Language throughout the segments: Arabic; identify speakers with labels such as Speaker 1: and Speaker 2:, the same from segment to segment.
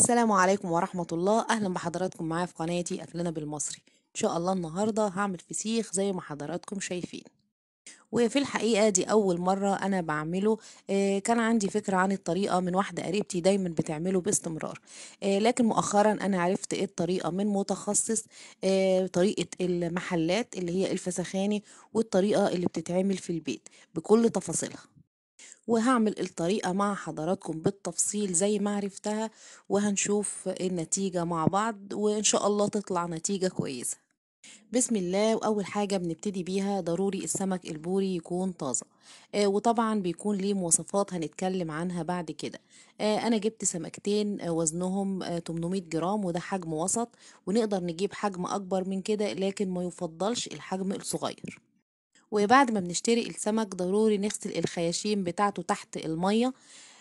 Speaker 1: السلام عليكم ورحمة الله أهلا بحضراتكم معايا في قناتي أكلنا بالمصري إن شاء الله النهاردة هعمل فسيخ زي ما حضراتكم شايفين وفي الحقيقة دي أول مرة أنا بعمله آه، كان عندي فكرة عن الطريقة من واحدة قريبتي دايما بتعمله باستمرار آه، لكن مؤخرا أنا عرفت إيه الطريقة من متخصص آه، طريقة المحلات اللي هي الفسخاني والطريقة اللي بتتعمل في البيت بكل تفاصيلها وهعمل الطريقة مع حضراتكم بالتفصيل زي ما عرفتها وهنشوف النتيجة مع بعض وإن شاء الله تطلع نتيجة كويسة بسم الله وأول حاجة بنبتدي بيها ضروري السمك البوري يكون طازة آه وطبعا بيكون ليه مواصفات هنتكلم عنها بعد كده آه أنا جبت سمكتين آه وزنهم آه 800 جرام وده حجم وسط ونقدر نجيب حجم أكبر من كده لكن ما يفضلش الحجم الصغير وبعد ما بنشتري السمك ضروري نغسل الخياشيم بتاعته تحت المية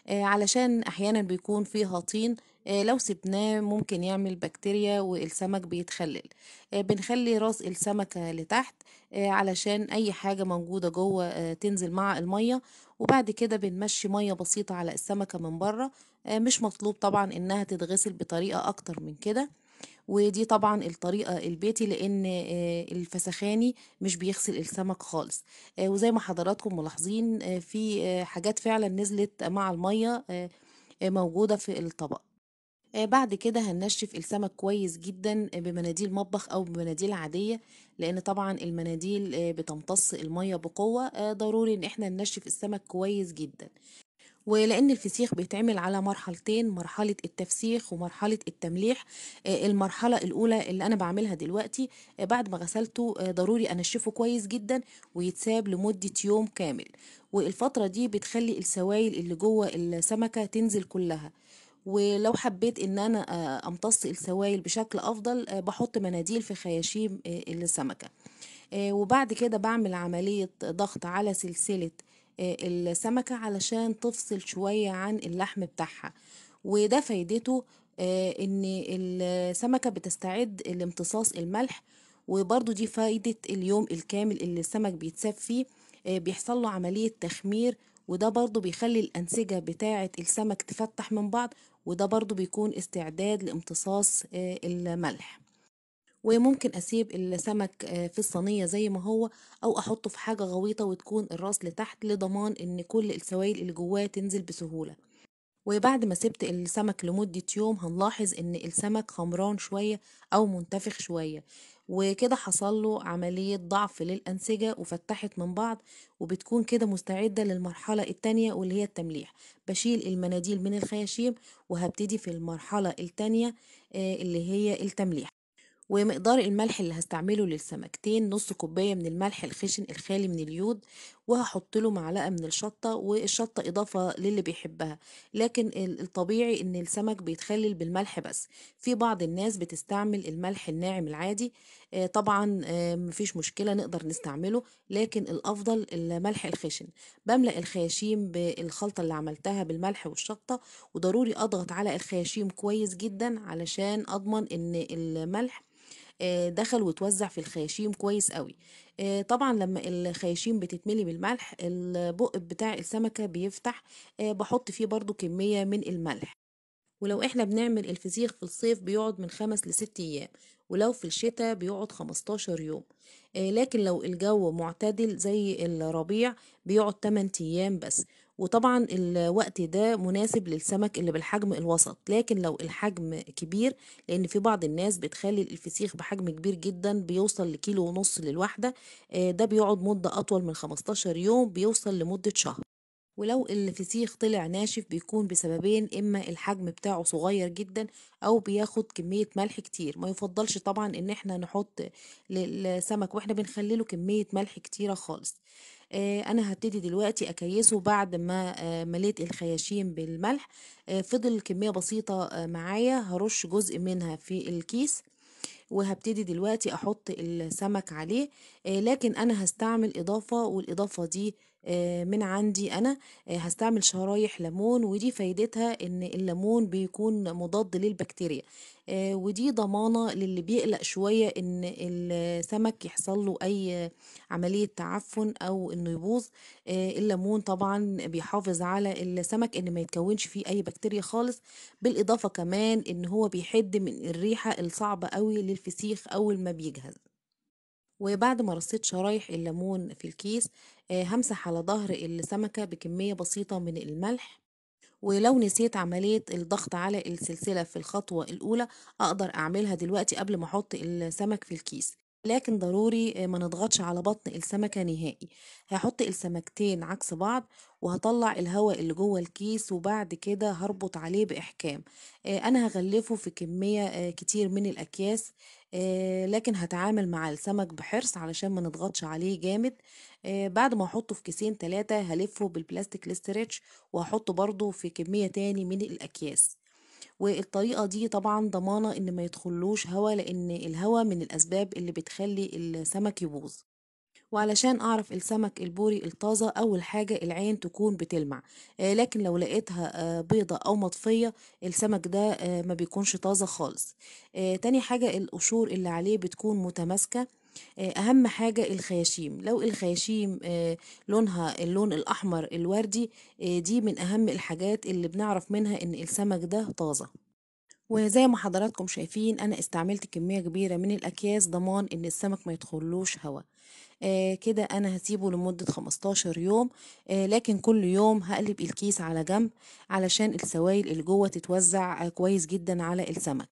Speaker 1: آه، علشان أحيانا بيكون فيها طين آه، لو سبناه ممكن يعمل بكتيريا والسمك بيتخلل آه، بنخلي راس السمكة لتحت علشان أي حاجة موجودة جوه تنزل مع المية وبعد كده بنمشي مية بسيطة على السمكة من بره مش مطلوب طبعا إنها تتغسل بطريقة أكتر من كده ودي طبعا الطريقة البيتي لأن آه، الفسخاني مش بيغسل السمك خالص آه، وزي ما حضراتكم ملاحظين آه، في حاجات فعلا نزلت مع المية موجودة في الطبق بعد كده هننشف السمك كويس جدا بمناديل مطبخ او بمناديل عاديه لان طبعا المناديل بتمتص الميه بقوه ضروري ان احنا ننشف السمك كويس جدا ولأن الفسيخ بيتعمل على مرحلتين مرحلة التفسيخ ومرحلة التمليح آه، المرحلة الأولى اللي أنا بعملها دلوقتي آه، بعد ما غسلته آه، ضروري أنشفه كويس جدا ويتساب لمدة يوم كامل والفترة دي بتخلي السوائل اللي جوه السمكة تنزل كلها ولو حبيت ان انا امتص السوائل بشكل افضل بحط مناديل في خياشيم السمكه وبعد كده بعمل عمليه ضغط على سلسله السمكة علشان تفصل شوية عن اللحم بتاعها وده فايدته آه، ان السمكة بتستعد لامتصاص الملح وبرضو دي فايدة اليوم الكامل اللي السمك بيتساب فيه آه، بيحصل له عملية تخمير وده برضو بيخلي الأنسجة بتاعة السمك تفتح من بعض وده برضو بيكون استعداد لامتصاص آه، الملح وممكن اسيب السمك آه، في الصينيه زي ما هو او احطه في حاجه غويطه وتكون الراس لتحت لضمان ان كل السوائل اللي جواه تنزل بسهوله وبعد ما سبت السمك لمدة يوم هنلاحظ ان السمك خمران شوية او منتفخ شوية وكده حصل له عملية ضعف للأنسجة وفتحت من بعض وبتكون كده مستعدة للمرحلة التانية واللي هي التمليح بشيل المناديل من الخياشيم وهبتدي في المرحلة التانية آه، اللي هي التمليح ومقدار الملح اللي هستعمله للسمكتين نص كوباية من الملح الخشن الخالي من اليود وهحط له معلقة من الشطة والشطة إضافة للي بيحبها لكن الطبيعي إن السمك بيتخلل بالملح بس في بعض الناس بتستعمل الملح الناعم العادي آه، طبعا آه، مفيش مشكلة نقدر نستعمله لكن الأفضل الملح الخشن بملأ الخياشيم بالخلطة اللي عملتها بالملح والشطة وضروري أضغط على الخياشيم كويس جدا علشان أضمن إن الملح آه، دخل وتوزع في الخياشيم كويس قوي آه، طبعا لما الخياشيم بتتملي بالملح البق بتاع السمكة بيفتح آه، بحط فيه برضو كمية من الملح ولو احنا بنعمل الفسيخ في الصيف بيقعد من خمس لست ايام ولو في الشتاء بيقعد 15 يوم لكن لو الجو معتدل زي الربيع بيقعد 8 ايام بس وطبعا الوقت ده مناسب للسمك اللي بالحجم الوسط لكن لو الحجم كبير لان في بعض الناس بتخلي الفسيخ بحجم كبير جدا بيوصل لكيلو ونص للوحدة آه، ده بيقعد مدة أطول من 15 يوم بيوصل لمدة شهر ولو الفسيخ طلع ناشف بيكون بسببين اما الحجم بتاعه صغير جدا او بياخد كمية ملح كتير ما يفضلش طبعا ان احنا نحط للسمك واحنا بنخليله كمية ملح كتيرة خالص آه، انا هبتدي دلوقتي اكيسه بعد ما آه، مليت الخياشيم بالملح آه، فضل كميه بسيطه معايا هرش جزء منها في الكيس وهبتدي دلوقتي احط السمك عليه آه، لكن انا هستعمل اضافه والاضافه دي آه، من عندي انا هستعمل آه، شرايح ليمون ودي فايدتها ان الليمون بيكون مضاد للبكتيريا ودي ضمانه للي بيقلق شويه ان السمك يحصل له اي عمليه تعفن او انه يبوظ الليمون طبعا بيحافظ على السمك ان ما يتكونش فيه اي بكتيريا خالص بالاضافه كمان ان هو بيحد من الريحه الصعبه قوي للفسيخ اول ما بيجهز وبعد ما رصيت شرايح الليمون في الكيس آه، همسح على ظهر السمكة بكمية بسيطة من الملح ولو نسيت عملية الضغط على السلسلة في الخطوة الأولى أقدر أعملها دلوقتي قبل ما أحط السمك في الكيس لكن ضروري آه، ما نضغطش على بطن السمكة نهائي هحط السمكتين عكس بعض وهطلع الهواء اللي جوه الكيس وبعد كده هربط عليه بإحكام آه، أنا هغلفه في كمية آه، كتير من الأكياس لكن هتعامل مع السمك بحرص علشان ما نضغطش عليه جامد بعد ما احطه في كيسين تلاتة هلفه بالبلاستيك لستريتش وهحطه برضو في كمية تاني من الأكياس والطريقة دي طبعا ضمانة ان ما يدخلوش هوا لان الهوا من الاسباب اللي بتخلي السمك يبوظ وعلشان اعرف السمك البوري الطازة اول حاجة العين تكون بتلمع آه، لكن لو لقيتها آه، بيضة او مطفية السمك ده آه، ما بيكونش طازة خالص تاني حاجة القشور اللي عليه بتكون متماسكة آه، اهم حاجة الخياشيم لو الخياشيم آه، لونها اللون الاحمر الوردي آه، دي من اهم الحاجات اللي بنعرف منها ان السمك ده طازة وزي ما حضراتكم شايفين انا استعملت كمية كبيرة من الاكياس ضمان ان السمك ما يدخلوش هوا آه كده انا هسيبه لمدة 15 يوم آه لكن كل يوم هقلب الكيس على جنب علشان السوائل اللي جوه تتوزع آه كويس جدا على السمك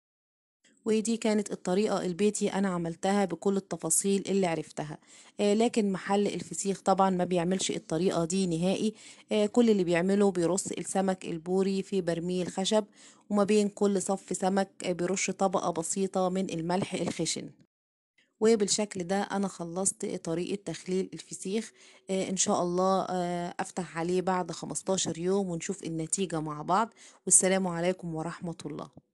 Speaker 1: ودي كانت الطريقة البيتي أنا عملتها بكل التفاصيل اللي عرفتها آه لكن محل الفسيخ طبعا ما بيعملش الطريقة دي نهائي آه كل اللي بيعمله بيرص السمك البوري في برميل خشب وما بين كل صف سمك بيرش طبقة بسيطة من الملح الخشن وبالشكل ده انا خلصت طريقة تخليل الفسيخ آه، ان شاء الله آه، افتح عليه بعد 15 يوم ونشوف النتيجة مع بعض والسلام عليكم ورحمة الله